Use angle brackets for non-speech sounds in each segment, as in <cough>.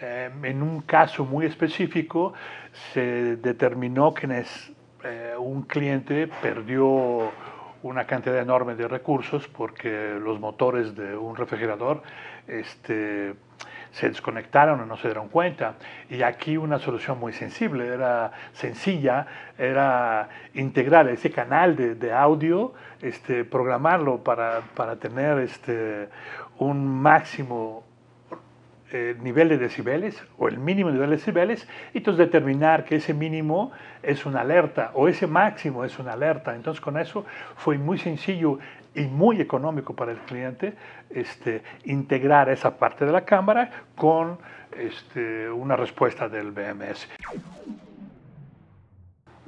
Em, en un caso muy específico se determinó que eh, un cliente perdió una cantidad enorme de recursos porque los motores de un refrigerador este, se desconectaron o no se dieron cuenta. Y aquí una solución muy sensible, era sencilla, era integrar ese canal de, audio, este, programarlo para, tener este, un máximo eh, nivel de decibeles o el mínimo nivel de decibeles y entonces determinar que ese mínimo es una alerta o ese máximo es una alerta. Entonces con eso fue muy sencillo y muy económico para el cliente este, integrar esa parte de la cámara con este, una respuesta del BMS.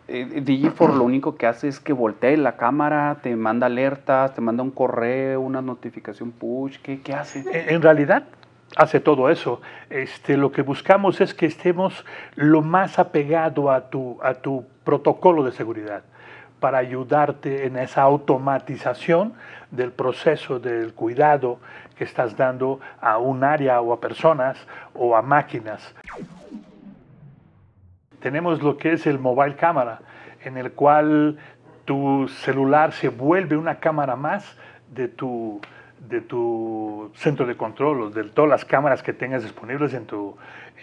Eh, Digifor lo único que hace es que voltee la cámara, te manda alertas, te manda un correo, una notificación push, ¿qué, qué hace? en realidad hace todo eso. Este, lo que buscamos es que estemos lo más apegado a tu, a tu protocolo de seguridad para ayudarte en esa automatización del proceso del cuidado que estás dando a un área o a personas o a máquinas. Tenemos lo que es el mobile cámara, en el cual tu celular se vuelve una cámara más de tu, de tu centro de control o de todas las cámaras que tengas disponibles en tu,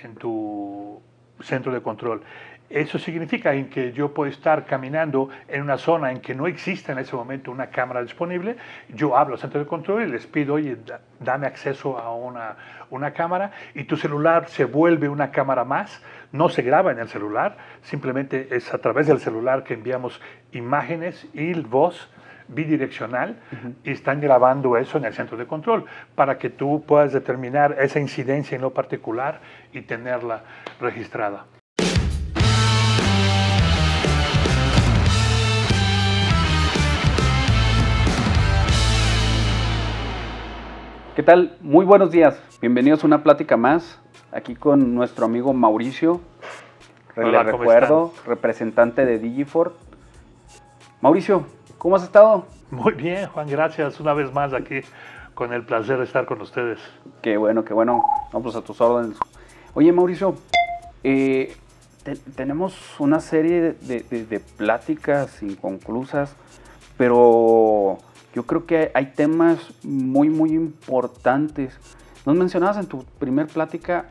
en tu centro de control. Eso significa en que yo puedo estar caminando en una zona en que no existe en ese momento una cámara disponible, yo hablo al centro de control y les pido, oye, dame acceso a una, una cámara y tu celular se vuelve una cámara más, no se graba en el celular, simplemente es a través del celular que enviamos imágenes y voz bidireccional y están grabando eso en el centro de control para que tú puedas determinar esa incidencia en lo particular y tenerla registrada. ¿Qué tal? Muy buenos días. Bienvenidos a una plática más aquí con nuestro amigo Mauricio. recuerdo, representante de Digiford. Mauricio, ¿Cómo has estado? Muy bien, Juan, gracias una vez más aquí con el placer de estar con ustedes. Qué bueno, qué bueno. Vamos pues, a tus órdenes. Oye, Mauricio, eh, tenemos una serie de, pláticas inconclusas, pero yo creo que hay temas muy, muy importantes. Nos mencionabas en tu primer plática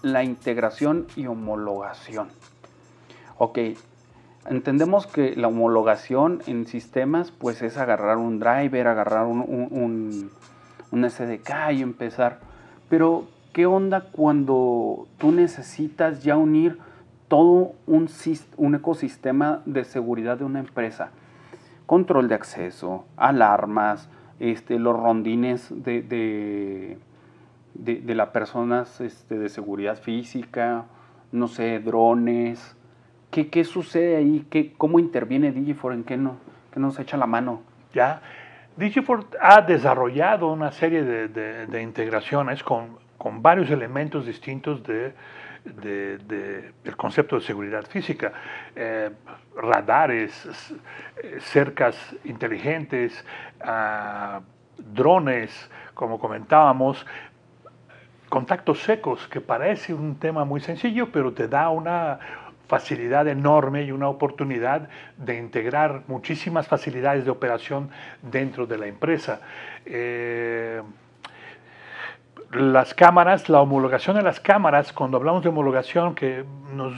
la integración y homologación. Ok, Entendemos que la homologación en sistemas pues es agarrar un driver, agarrar un, un, SDK y empezar. Pero ¿qué onda cuando tú necesitas ya unir todo un, ecosistema de seguridad de una empresa? Control de acceso, alarmas, este, los rondines de, las personas este, de seguridad física, no sé, drones, ¿Qué, qué sucede ahí? ¿Qué, ¿Cómo interviene Digifor? ¿En qué, no, nos echa la mano? Ya. Digifor ha desarrollado una serie de, de, integraciones con, con, varios elementos distintos de, del concepto de seguridad física. Eh, radares, eh, cercas inteligentes, ah, drones, como comentábamos, contactos secos, que parece un tema muy sencillo, pero te da una, facilidad enorme y una oportunidad de integrar muchísimas facilidades de operación dentro de la empresa. Eh, las cámaras, la homologación de las cámaras, cuando hablamos de homologación, que nos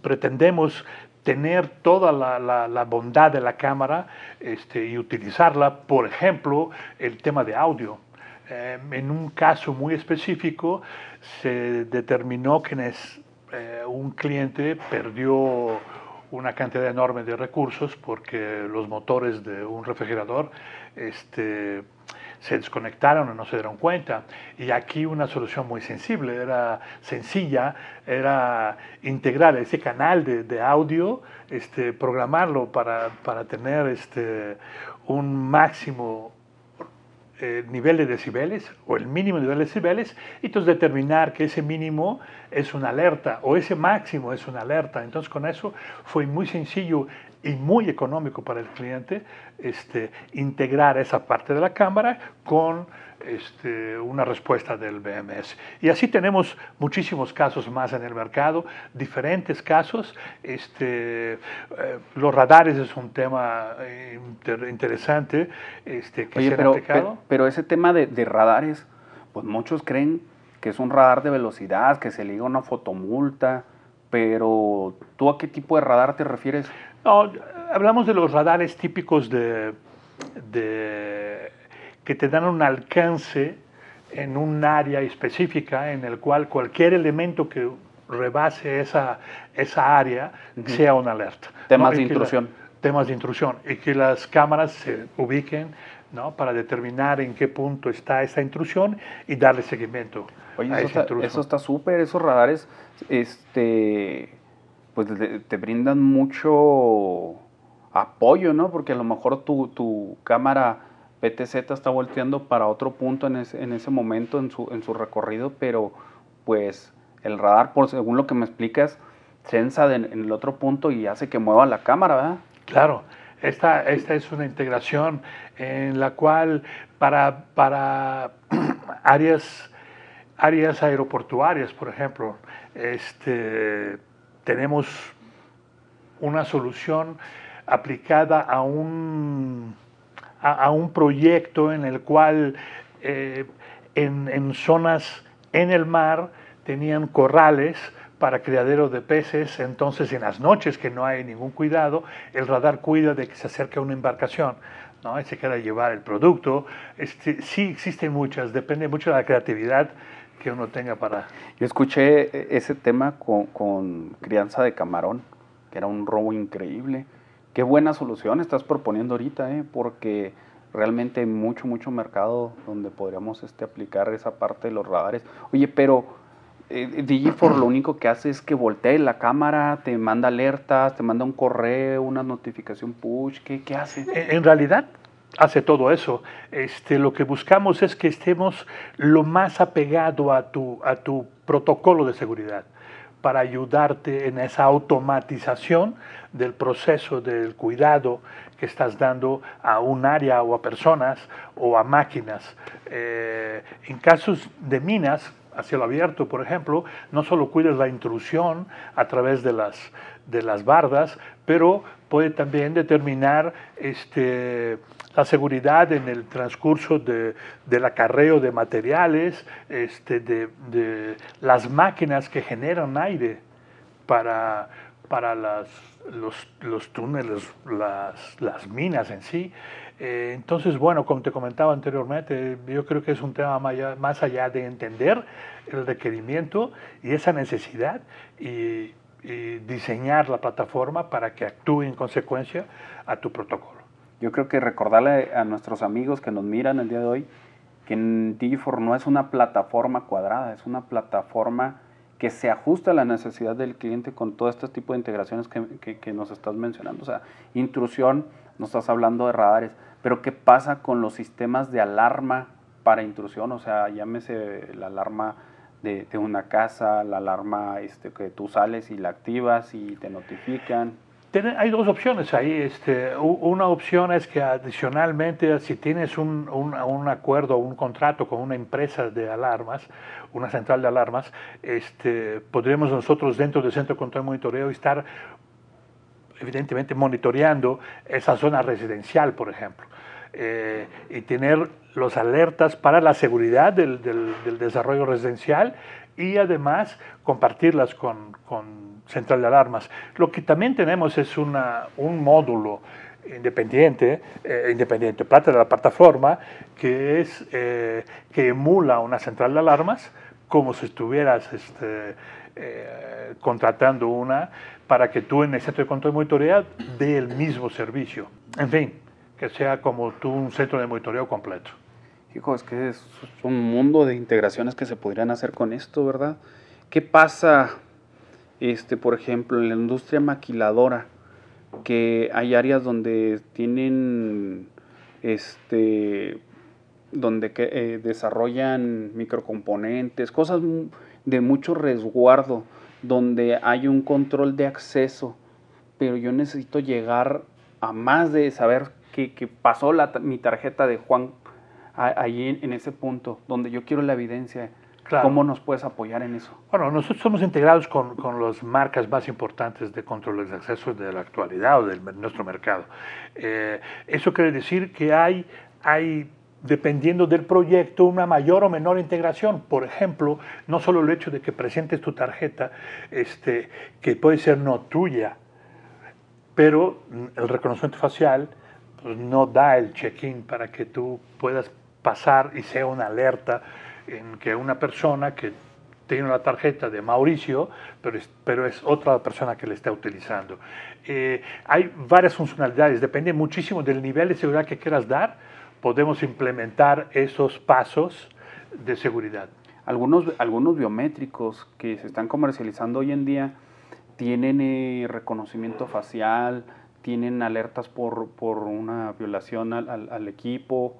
pretendemos tener toda la, bondad de la cámara este, y utilizarla, por ejemplo, el tema de audio. Eh, en un caso muy específico se determinó que eh, un cliente perdió una cantidad enorme de recursos porque los motores de un refrigerador este, se desconectaron o no se dieron cuenta. Y aquí una solución muy sensible, era sencilla, era integrar ese canal de, audio, este, programarlo para, para tener este, un máximo eh, nivel de decibeles o el mínimo nivel de decibeles y entonces determinar que ese mínimo es una alerta o ese máximo es una alerta. Entonces con eso fue muy sencillo y muy económico para el cliente este, integrar esa parte de la cámara con este, una respuesta del BMS. Y así tenemos muchísimos casos más en el mercado, diferentes casos. Este, eh, los radares es un tema eh, interesante este, que se pero, pero, ese tema de, radares, pues muchos creen que es un radar de velocidad, que se liga una fotomulta, pero ¿tú a qué tipo de radar te refieres? No, hablamos de los radares típicos de, que te dan un alcance en un área específica en el cual cualquier elemento que rebase esa, esa área sea una alerta. Temas de intrusión. temas de intrusión y que las cámaras se ubiquen ¿no? para determinar en qué punto está esa intrusión y darle seguimiento. eso, está, eso, está, súper, esos radares, este, pues te, brindan mucho apoyo, ¿no? Porque a lo mejor tu, cámara PTZ está volteando para otro punto en ese, momento, en su, en su recorrido, pero pues el radar, por según lo que me explicas, sensa en el otro punto y hace que mueva la cámara, ¿verdad? Claro, esta, esta es una integración en la cual para, para <clears throat> áreas, áreas aeroportuarias, por ejemplo, este, tenemos una solución aplicada a un, a, un proyecto en el cual eh, en, en, zonas en el mar tenían corrales para criaderos de peces, entonces en las noches que no hay ningún cuidado, el radar cuida de que se a una embarcación, ¿no? Y se queda llevar el producto. Este, sí existen muchas, depende mucho de la creatividad que uno tenga para... Yo escuché eh, ese tema con, crianza de camarón, que era un robo increíble. Qué buena solución estás proponiendo ahorita, ¿eh? porque realmente hay mucho, mucho mercado donde podríamos este, aplicar esa parte de los radares. Oye, pero eh, Digifor lo único que hace es que voltee la cámara, te manda alertas, te manda un correo, una notificación push, ¿qué, hace? en realidad, hace todo eso. Este, lo que buscamos es que estemos lo más apegado a tu, a tu protocolo de seguridad para ayudarte en esa automatización del proceso del cuidado que estás dando a un área o a personas o a máquinas. Eh, en casos de minas, hacia cielo abierto, por ejemplo, no solo cuides la intrusión a través de las, de las bardas, pero puede también determinar este, la seguridad en el transcurso del acarreo de materiales, este, de, de las máquinas que generan aire para, para las, los, túneles, las, minas en sí. Eh, entonces, bueno, como te comentaba anteriormente, yo creo que es un tema más allá, de entender el requerimiento y esa necesidad y, diseñar la plataforma para que actúe en consecuencia a tu protocolo. Yo creo que recordarle a nuestros amigos que nos miran el día de hoy que Digifor no es una plataforma cuadrada, es una plataforma que se ajusta a la necesidad del cliente con todo este tipo de integraciones que, nos estás mencionando. O sea, intrusión, no estás hablando de radares, pero ¿qué pasa con los sistemas de alarma para intrusión? O sea, llámese la alarma de, una casa, la alarma este, que tú sales y la activas y te notifican hay dos opciones ahí. Este, una opción es que adicionalmente, si tienes un, acuerdo o un contrato con una empresa de alarmas, una central de alarmas, este, podríamos nosotros dentro del Centro de Control y Monitoreo estar evidentemente monitoreando esa zona residencial, por ejemplo, eh, y tener los alertas para la seguridad del, desarrollo residencial y además compartirlas con central de alarmas. Lo que también tenemos es un módulo independiente, eh, independiente, parte de la plataforma, que, es, eh, que emula una central de alarmas como si estuvieras este, eh, contratando una para que tú en el centro de control y monitoreo dé el mismo servicio. En fin, que sea como tú un centro de monitoreo completo. Hijo, es que es un mundo de integraciones que se podrían hacer con esto, ¿verdad? ¿Qué pasa este, por ejemplo, en la industria maquiladora, que hay áreas donde tienen, este, donde que, eh, desarrollan microcomponentes, cosas de mucho resguardo, donde hay un control de acceso, pero yo necesito llegar a más de saber qué pasó mi tarjeta de Juan allí en ese punto, donde yo quiero la evidencia ¿Cómo nos puedes apoyar en eso? Bueno, nosotros somos integrados con, con las marcas más importantes de controles de acceso de la actualidad o de nuestro mercado. Eh, eso quiere decir que hay, hay dependiendo del proyecto, una mayor o menor integración. Por ejemplo, no solo el hecho de que presentes tu tarjeta, este, que puede ser no tuya, pero mm, el reconocimiento facial pues, no da el check-in para que tú puedas pasar y sea una alerta en que una persona que tiene la tarjeta de Mauricio, pero es, pero es otra persona que la está utilizando. Eh, hay varias funcionalidades, depende muchísimo del nivel de seguridad que quieras dar, podemos implementar esos pasos de seguridad. Algunos, algunos biométricos que se están comercializando hoy en día tienen eh, reconocimiento facial, tienen alertas por, una violación al equipo,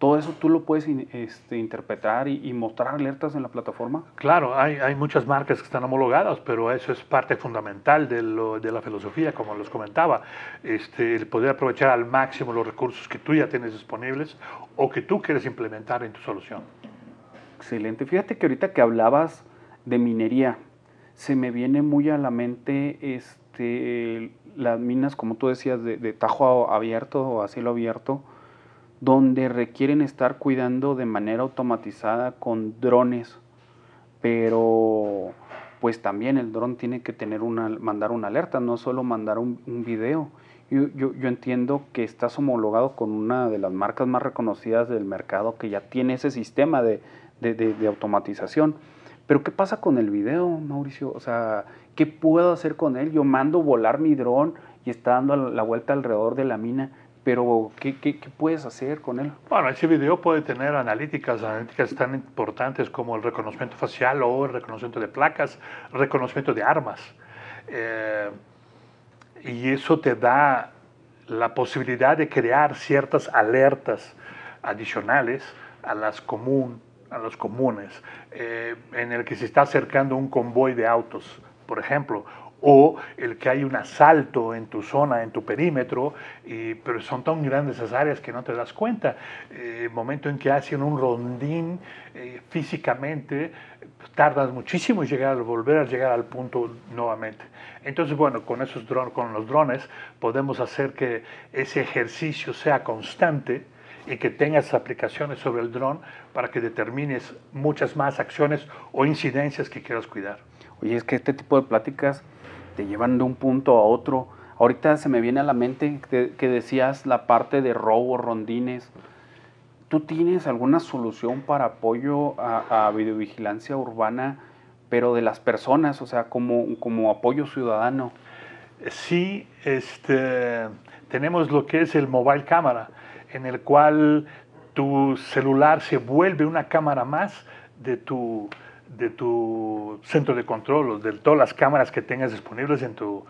todo eso tú lo puedes este, interpretar y, mostrar alertas en la plataforma? Claro, hay, muchas marcas que están homologadas, pero eso es parte fundamental de, la filosofía, como les comentaba, este, el poder aprovechar al máximo los recursos que tú ya tienes disponibles o que tú quieres implementar en tu solución. Excelente. Fíjate que ahorita que hablabas de minería, se me viene muy a la mente este, las minas, como tú decías, de, de tajo abierto o a cielo abierto donde requieren estar cuidando de manera automatizada con drones, pero pues también el dron tiene que tener una, mandar una alerta, no solo mandar un, video. Yo, entiendo que estás homologado con una de las marcas más reconocidas del mercado que ya tiene ese sistema de, de automatización. Pero ¿qué pasa con el video, Mauricio? O sea, ¿qué puedo hacer con él? Yo mando volar mi dron y está dando la vuelta alrededor de la mina. Pero, ¿qué, ¿qué, puedes hacer con él? Bueno, ese video puede tener analíticas, analíticas tan importantes como el reconocimiento facial o el reconocimiento de placas, reconocimiento de armas. Eh, y eso te da la posibilidad de crear ciertas alertas adicionales a las, común, a los comunes, eh, en el que se está acercando un convoy de autos, por ejemplo, o el que hay un asalto en tu zona, en tu perímetro, y, pero son tan grandes esas áreas que no te das cuenta. Eh, el momento en que hacen un rondín eh, físicamente, tardas muchísimo en volver a llegar al punto nuevamente. Entonces, bueno, con, esos drones, con los drones podemos hacer que ese ejercicio sea constante y que tengas aplicaciones sobre el dron para que determines muchas más acciones o incidencias que quieras cuidar. Oye, es que este tipo de pláticas Llevando llevan de un punto a otro. Ahorita se me viene a la mente que, decías la parte de robo, rondines. ¿Tú tienes alguna solución para apoyo a, a videovigilancia urbana, pero de las personas, o sea, como, como apoyo ciudadano? Sí, este, tenemos lo que es el mobile cámara, en el cual tu celular se vuelve una cámara más de tu, de tu centro de control o de todas las cámaras que tengas disponibles en tu,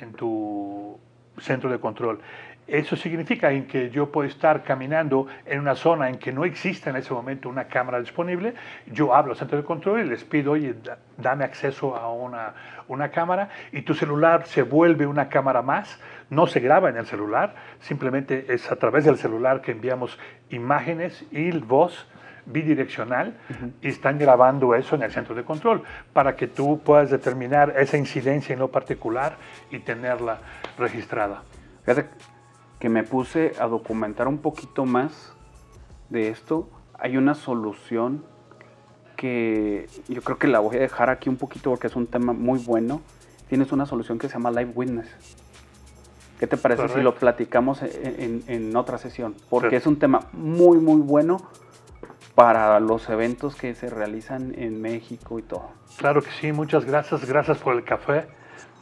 en tu centro de control. Eso significa en que yo puedo estar caminando en una zona en que no existe en ese momento una cámara disponible, yo hablo al centro de control y les pido, oye, dame acceso a una, una cámara y tu celular se vuelve una cámara más, no se graba en el celular, simplemente es a través del celular que enviamos imágenes y voz bidireccional y están grabando eso en el centro de control para que tú puedas determinar esa incidencia en lo particular y tenerla registrada. Fíjate que me puse a documentar un poquito más de esto. Hay una solución que yo creo que la voy a dejar aquí un poquito porque es un tema muy bueno. Tienes una solución que se llama Live Witness. ¿Qué te parece si lo platicamos en, otra sesión? Porque es un tema muy, muy bueno para los eventos que se realizan en México y todo. Claro que sí, muchas gracias, gracias por el café,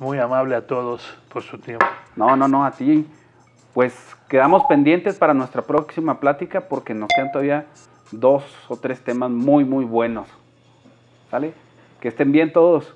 muy amable a todos por su tiempo. No, no, no, a ti. Pues quedamos pendientes para nuestra próxima plática porque nos quedan todavía dos o tres temas muy, muy buenos. ¿Sale? Que estén bien todos.